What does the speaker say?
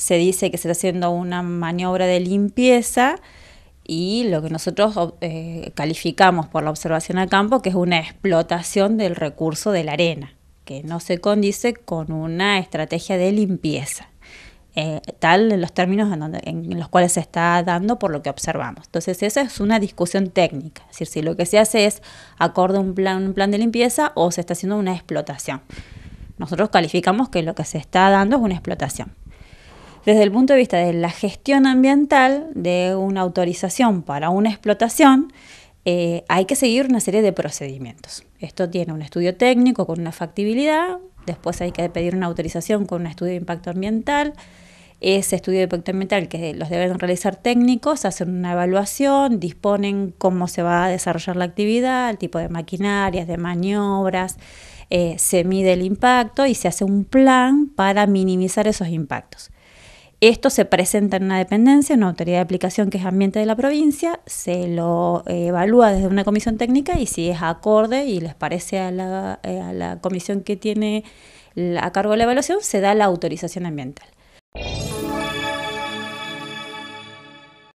se dice que se está haciendo una maniobra de limpieza y lo que nosotros eh, calificamos por la observación al campo, que es una explotación del recurso de la arena, que no se condice con una estrategia de limpieza. Eh, tal en los términos en, los cuales se está dando por lo que observamos. Entonces esa es una discusión técnica, es decir, si lo que se hace es acorde a un plan, un plan de limpieza o se está haciendo una explotación. Nosotros calificamos que lo que se está dando es una explotación desde el punto de vista de la gestión ambiental de una autorización para una explotación, eh, hay que seguir una serie de procedimientos. Esto tiene un estudio técnico con una factibilidad, después hay que pedir una autorización con un estudio de impacto ambiental. Ese estudio de impacto ambiental que los deben realizar técnicos, hacen una evaluación, disponen cómo se va a desarrollar la actividad, el tipo de maquinarias, de maniobras, eh, se mide el impacto y se hace un plan para minimizar esos impactos. Esto se presenta en una dependencia, en una autoridad de aplicación que es ambiente de la provincia, se lo eh, evalúa desde una comisión técnica y si es acorde y les parece a la, eh, a la comisión que tiene a cargo la evaluación, se da la autorización ambiental.